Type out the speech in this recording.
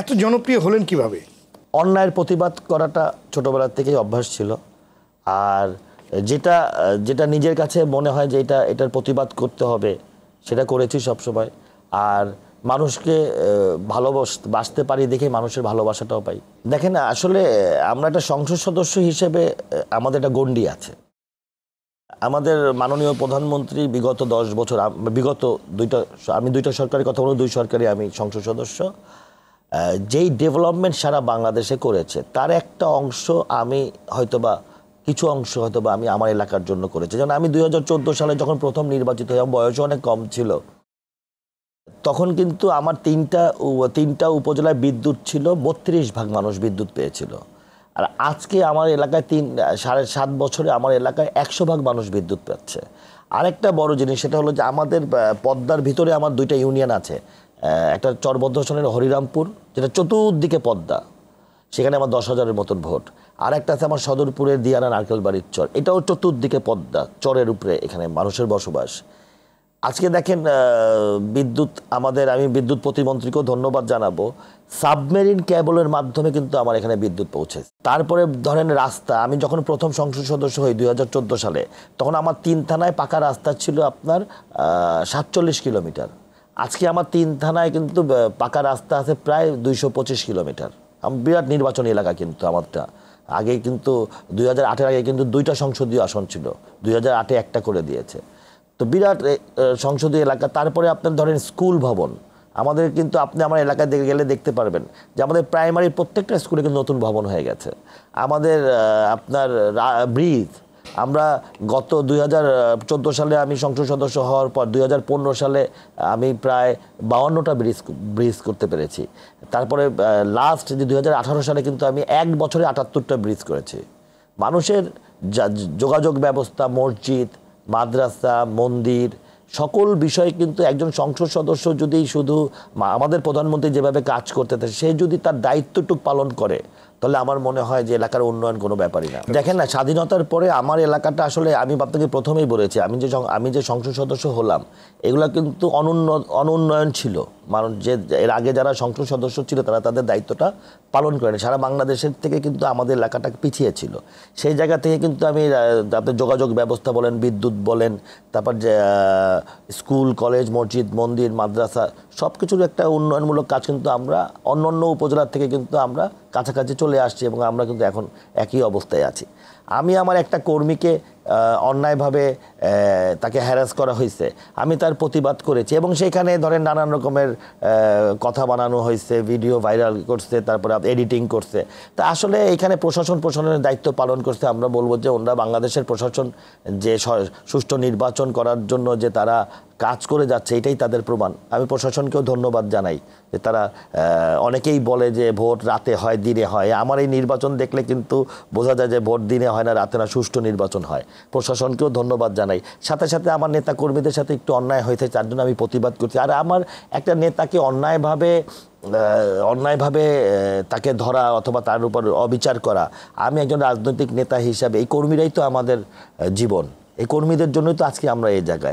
এত জনপ্রিয় হলেন কিভাবে অন্যায়ের প্রতিবাদ করাটা ছোটোবেলার থেকেই অভ্যাস ছিল আর যেটা যেটা নিজের কাছে মনে হয় যে এটা এটার প্রতিবাদ করতে হবে সেটা করেছি সবসময় আর মানুষকে ভালোবাস বাঁচতে পারি দেখে মানুষের ভালোবাসাটাও পাই দেখেন আসলে আমরা একটা সংসদ সদস্য হিসেবে আমাদের একটা গণ্ডি আছে আমাদের মাননীয় প্রধানমন্ত্রী বিগত দশ বছর বিগত দুইটা আমি দুইটা সরকারি কথা বলবো দুই সরকারি আমি সংসদ সদস্য যেই ডেভেলপমেন্ট সারা বাংলাদেশে করেছে তার একটা অংশ আমি হয়তোবা কিছু অংশ হয়তো বা আমি আমার এলাকার জন্য করেছি যেমন আমি দুই সালে যখন প্রথম নির্বাচিত হই বয়সও অনেক কম ছিল তখন কিন্তু আমার তিনটা তিনটা উপজেলায় বিদ্যুৎ ছিল বত্রিশ ভাগ মানুষ বিদ্যুৎ পেয়েছিল আর আজকে আমার এলাকায় তিন সাড়ে সাত বছরে আমার এলাকায় একশো ভাগ মানুষ বিদ্যুৎ পাচ্ছে আরেকটা বড় জিনিস সেটা হলো যে আমাদের পদ্মার ভিতরে আমার দুইটা ইউনিয়ন আছে একটা চরবদ্ধসনের হরিরামপুর যেটা চতুর্দিকে পদ্মা সেখানে আমার দশ হাজারের মতন ভোট আর একটা আছে আমার সদরপুরের দিয়ানা নারকেল বাড়ির চর এটাও চতুর্দিকে পদ্মা চরের উপরে এখানে মানুষের বসবাস আজকে দেখেন বিদ্যুৎ আমাদের আমি বিদ্যুৎ প্রতিমন্ত্রীকেও ধন্যবাদ জানাবো সাবমেরিন ক্যাবলের মাধ্যমে কিন্তু আমার এখানে বিদ্যুৎ পৌঁছেছে তারপরে ধরেন রাস্তা আমি যখন প্রথম সংসদ সদস্য হই দুই সালে তখন আমার তিন থানায় পাকা রাস্তা ছিল আপনার সাতচল্লিশ কিলোমিটার আজকে আমার তিন থানায় কিন্তু পাকা রাস্তা আছে প্রায় দুইশো পঁচিশ কিলোমিটার বিরাট নির্বাচনী এলাকা কিন্তু আমারটা আগে কিন্তু দুই হাজার আটের আগে কিন্তু দুইটা সংসদীয় আসন ছিল দুই হাজার আটে একটা করে দিয়েছে তো বিরাট সংসদীয় এলাকা তারপরে আপনার ধরেন স্কুল ভবন আমাদের কিন্তু আপনি আমার এলাকায় দেখে গেলে দেখতে পারবেন যে আমাদের প্রাইমারি প্রত্যেকটা স্কুলে কিন্তু নতুন ভবন হয়ে গেছে আমাদের আপনার ব্রিজ আমরা গত দুই সালে আমি সংসদ সদস্য হওয়ার পর দুই সালে আমি প্রায় বাউন্নটা ব্রিজ ব্রিজ করতে পেরেছি তারপরে লাস্ট যে দুই সালে কিন্তু আমি এক বছরে আটাত্তরটা ব্রিজ করেছি মানুষের যোগাযোগ ব্যবস্থা মসজিদ মাদ্রাসা মন্দির সকল বিষয়ে কিন্তু একজন সংসদ সদস্য যদি শুধু আমাদের প্রধানমন্ত্রী যেভাবে কাজ করতে থাকে সে যদি তার দায়িত্বটুক পালন করে তাহলে আমার মনে হয় যে এলাকার উন্নয়ন কোনো ব্যাপারই না দেখেন না স্বাধীনতার পরে আমার এলাকাটা আসলে আমি আপনাকে প্রথমেই বলেছি আমি যে আমি যে সংসদ সদস্য হলাম এগুলো কিন্তু অনুন্ন অনুন্নয়ন ছিল মানুষ যে এর আগে যারা সংসদ সদস্য ছিল তারা তাদের দায়িত্বটা পালন করেনি সারা বাংলাদেশের থেকে কিন্তু আমাদের এলাকাটা পিছিয়ে ছিল সেই জায়গা থেকে কিন্তু আমি আপনার যোগাযোগ ব্যবস্থা বলেন বিদ্যুৎ বলেন তারপর যে স্কুল কলেজ মসজিদ মন্দির মাদ্রাসা সব কিছুর একটা উন্নয়নমূলক কাজ কিন্তু আমরা অন্য অন্য উপজেলার থেকে কিন্তু আমরা কাছাকাছি চলে চলে আসছে এবং আমরা কিন্তু এখন একই অবস্থায় আছি আমি আমার একটা কর্মীকে অন্যায়ভাবে তাকে হ্যারাস করা হয়েছে আমি তার প্রতিবাদ করেছি এবং সেখানে ধরেন নানান রকমের কথা বানানো হয়েছে ভিডিও ভাইরাল করছে তারপরে এডিটিং করছে তা আসলে এখানে প্রশাসন প্রশাসনের দায়িত্ব পালন করছে আমরা বলবো যে ওনারা বাংলাদেশের প্রশাসন যে সুষ্ঠু নির্বাচন করার জন্য যে তারা কাজ করে যাচ্ছে এটাই তাদের প্রমাণ আমি প্রশাসনকেও ধন্যবাদ জানাই যে তারা অনেকেই বলে যে ভোট রাতে হয় দিনে হয় আমার এই নির্বাচন দেখলে কিন্তু বোঝা যায় যে ভোট দিনে হয় না রাতে না সুষ্ঠু নির্বাচন হয় প্রশাসনকেও ধন্যবাদ জানাই নাই সাথে সাথে আমার নেতা কর্মীদের সাথে একটু অন্যায় হয়েছে তার জন্য আমি প্রতিবাদ করছি আর আমার একটা নেতাকে অন্যায়ভাবে অন্যায়ভাবে তাকে ধরা অথবা তার উপর অবিচার করা আমি একজন রাজনৈতিক নেতা হিসাবে এই কর্মীরাই তো আমাদের জীবন এই কর্মীদের জন্যই তো আজকে আমরা এই জায়গায়